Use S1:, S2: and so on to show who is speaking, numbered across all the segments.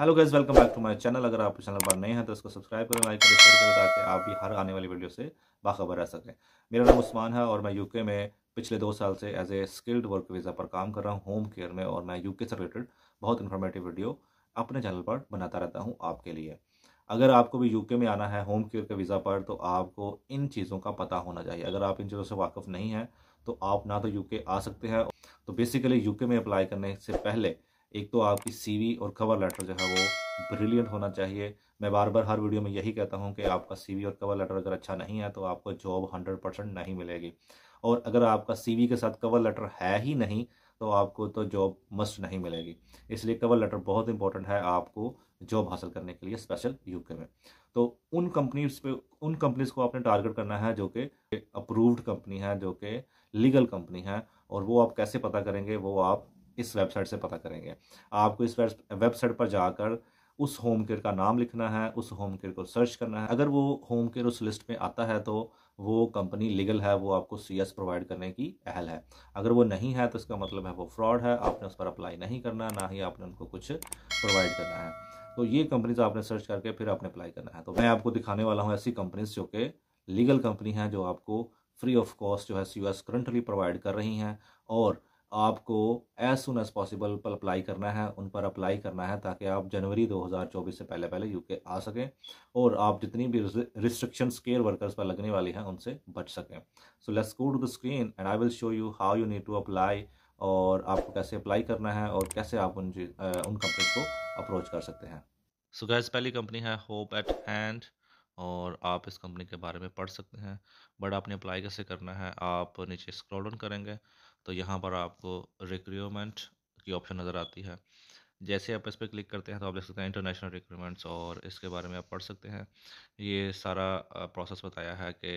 S1: Hello guys welcome back to my channel अगर आप channel पर नए हैं तो इसको सब्सक्राइब करें लाइक करें शेयर करें ताकि आप भी हर आने वाली वीडियो से बाखबर रह सकें मेरा नाम उस्मान है और मैं यूके में पिछले दो साल से as a skilled work visa पर काम कर रहा हूँ होम केयर में और मैं यूके से रिलेटेड बहुत इन्फॉर्मेटिव वीडियो अपने चैनल पर बनाता रहता हूँ आपके लिए अगर आपको भी यूके में आना है होम केयर के वीज़ा पर तो आपको इन चीज़ों का पता होना चाहिए अगर आप इन चीज़ों से वाकफ़ नहीं हैं तो आप ना तो यूके आ सकते हैं तो बेसिकली यूके में अप्लाई करने से पहले एक तो आपकी सीवी और कवर लेटर जो है वो ब्रिलियंट होना चाहिए मैं बार बार हर वीडियो में यही कहता हूँ कि आपका सीवी और कवर लेटर अगर अच्छा नहीं है तो आपको जॉब हंड्रेड परसेंट नहीं मिलेगी और अगर आपका सीवी के साथ कवर लेटर है ही नहीं तो आपको तो जॉब मस्ट नहीं मिलेगी इसलिए कवर लेटर बहुत इंपॉर्टेंट है आपको जॉब हासिल करने के लिए स्पेशल यूके में तो उन कंपनीज पे उन कंपनीज को आपने टारगेट करना है जो कि अप्रूव्ड कंपनी है जो कि लीगल कंपनी है और वो आप कैसे पता करेंगे वो आप इस वेबसाइट से पता करेंगे आपको इस वेबसाइट पर जाकर उस होम केयर का नाम लिखना है उस होम केयर को सर्च करना है अगर वो होम केयर उस लिस्ट में आता है तो वो कंपनी लीगल है वो आपको सी एस प्रोवाइड करने की अहल है अगर वो नहीं है तो इसका मतलब है वो फ्रॉड है आपने उस पर अप्लाई नहीं करना ना ही आपने उनको कुछ प्रोवाइड करना है तो ये कंपनीज आपने सर्च करके फिर आपने अप्लाई करना है तो मैं आपको दिखाने वाला हूँ ऐसी कंपनीज जो कि लीगल कंपनी हैं जो आपको फ्री ऑफ कॉस्ट जो है C U S currently provide कर रही हैं और आपको एज सुन एज पॉसिबल पर अप्लाई करना है उन पर अप्लाई करना है ताकि आप जनवरी 2024 से पहले पहले यूके आ सकें और आप जितनी भी रिस्ट्रिक्शन केयर वर्कर्स पर लगने वाली हैं उनसे बच सकें so let's go to the screen and I will show you how you need to apply और आपको कैसे अप्लाई करना है और कैसे आप उन उन कंपनी को अप्रोच कर सकते हैं सो गैस पहली कंपनी है होप एट हैंड और आप इस कंपनी के बारे में पढ़ सकते हैं बट आपने अप्लाई कैसे करना है आप नीचे स्क्रॉल डाउन करेंगे तो यहाँ पर आपको रिक्रूमेंट की ऑप्शन नज़र आती है जैसे आप इस पर क्लिक करते हैं तो आप देख सकते हैं इंटरनेशनल रिक्रूमेंट्स और इसके बारे में आप पढ़ सकते हैं ये सारा प्रोसेस बताया है कि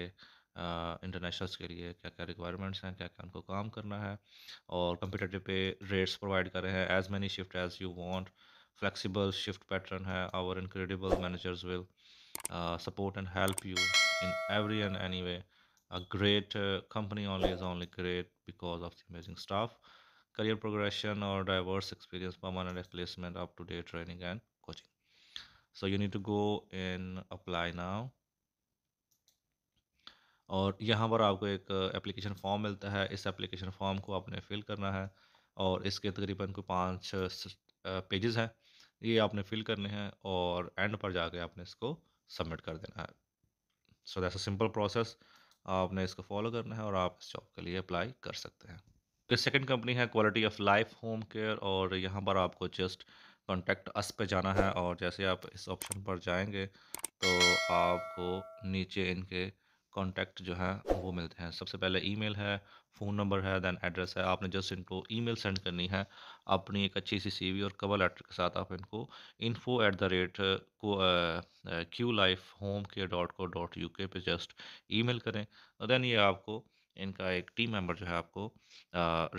S1: इंटरनेशनल्स के लिए क्या क्या रिक्वायरमेंट्स हैं क्या क्या उनको काम करना है और कंपिटेटिव पे रेट्स प्रोवाइड कर रहे हैं as many shift as you want flexible shift pattern है our incredible managers will support and help you in every and any way a great uh, company only is only great because of the amazing staff career progression or diverse experience permanent placement up to date training and coaching so you need to go in apply now और यहाँ पर आपको एक application form मिलता है इस application form को आपने फिल करना है और इसके तकरीबन कोई पाँच पेजेस हैं ये आपने फिल करने हैं और एंड पर जाके आपने इसको सबमिट कर देना है so that's a simple process आपने इसको फॉलो करना है और आप इस जॉब के लिए अप्लाई कर सकते हैं तो सेकंड कंपनी है quality of life home care और यहाँ पर आपको जस्ट कॉन्टैक्ट अस पे जाना है और जैसे आप इस ऑप्शन पर जाएंगे तो आपको नीचे इनके कॉन्टैक्ट जो हैं वो मिलते हैं सबसे पहले ईमेल है फ़ोन नंबर है दैन एड्रेस है आपने जस्ट इनको ईमेल सेंड करनी है अपनी एक अच्छी सी सीवी और कवर लेटर के साथ आप इनको इन्फो एट द रेट को क्यू लाइफ होम के dot co dot U K पर जस्ट मेल करें दैन ये आपको इनका एक टीम मेंबर जो है आपको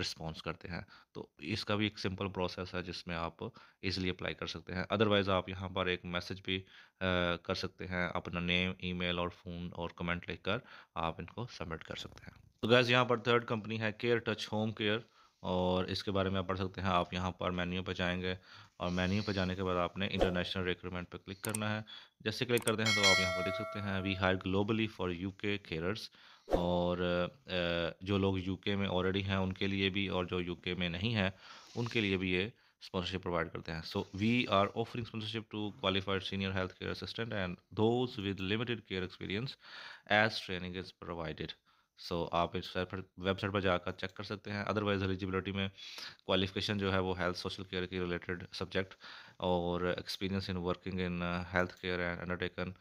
S1: रिस्पॉन्स करते हैं तो इसका भी एक सिंपल प्रोसेस है जिसमें आप इजीली अप्लाई कर सकते हैं अदरवाइज़ आप यहाँ पर एक मैसेज भी आ, कर सकते हैं अपना नेम ईमेल और फ़ोन और कमेंट लिखकर आप इनको सबमिट कर सकते हैं तो गैस यहाँ पर थर्ड कंपनी है केयर टच होम केयर और इसके बारे में आप पढ़ सकते हैं आप यहाँ पर मेन्यू पर जाएंगे और मेन्यू पर जाने के बाद आपने इंटरनेशनल रिक्रूटमेंट पर क्लिक करना है जैसे क्लिक करते हैं तो आप यहाँ पर देख सकते हैं we hire globally for U K carers और जो लोग यूके में ऑलरेडी हैं उनके लिए भी और जो यूके में नहीं है उनके लिए भी ये स्पॉन्सरशिप प्रोवाइड करते हैं so we are offering sponsorship to qualified senior health care assistant and those with limited care experience as training is provided so so, आप इस वेबसाइट पर जाकर चेक कर सकते हैं अदरवाइज एलिजिबिलिटी में क्वालिफिकेशन जो है वो हेल्थ सोशल केयर के रिलेटेड सब्जेक्ट और experience in working in health care and undertaken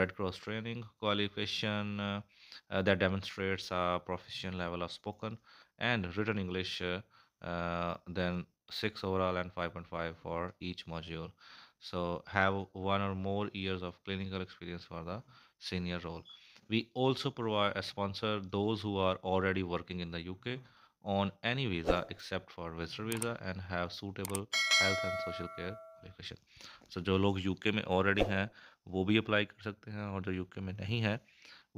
S1: red cross training qualification that demonstrates professional level of spoken and written English overall and five point five for each module so have one or more years of clinical experience for the senior role We also provide a sponsor those who are already working in the UK on any visa except for visitor visa and have suitable health and social care qualification. So jo log UK mein already hain wo bhi apply kar sakte hain aur jo UK mein nahi hain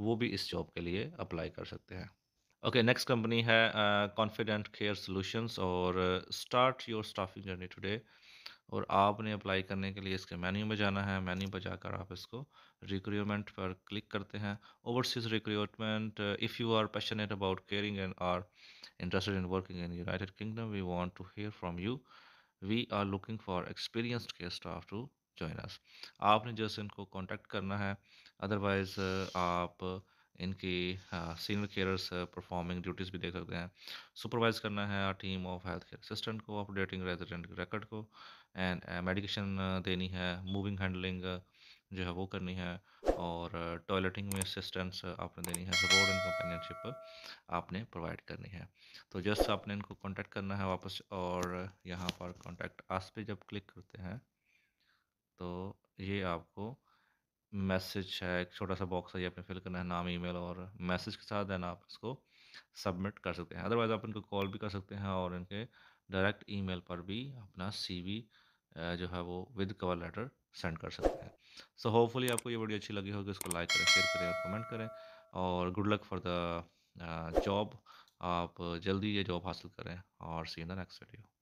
S1: wo bhi is job ke liye apply kar sakte hain okay next company है confident care solutions और start your staffing journey today और आपने apply करने के लिए इसके menu में जाना है मेन्यू पर जाकर आप इसको रिक्रूटमेंट पर क्लिक करते हैं overseas recruitment if you are passionate about caring and are interested in working in United Kingdom we want to hear from you we are looking for experienced care staff to join us आपने जैसे इनको contact करना है otherwise आप इनकी senior cares performing duties भी देख सकते हैं सुपरवाइज करना है team of health care assistant को अपडेटिंग रेजिडेंट रिकॉर्ड को एंड मेडिकेशन uh, uh, देनी है मूविंग हैंडलिंग uh, जो है वो करनी है और टॉयलेटिंग में असिस्टेंस आपने देनी है सपोर्ट एंड कंपेनियनशिप आपने प्रोवाइड करनी है तो जस्ट आपने इनको कॉन्टैक्ट करना है वापस और यहाँ पर कॉन्टैक्ट आस पे जब क्लिक करते हैं तो ये आपको मैसेज है एक छोटा सा बॉक्स है ये आपने फिल करना है नाम ईमेल और मैसेज के साथ देन आप इसको सबमिट कर सकते हैं अदरवाइज़ आप इनको कॉल भी कर सकते हैं और इनके डायरेक्ट ईमेल पर भी अपना सीवी जो है वो विद कवर लेटर सेंड कर सकते हैं सो होपफुली आपको ये वीडियो अच्छी लगी होगी इसको लाइक करें शेयर करें और कमेंट करें और good luck for the job आप जल्दी ये जॉब हासिल करें और see in the next video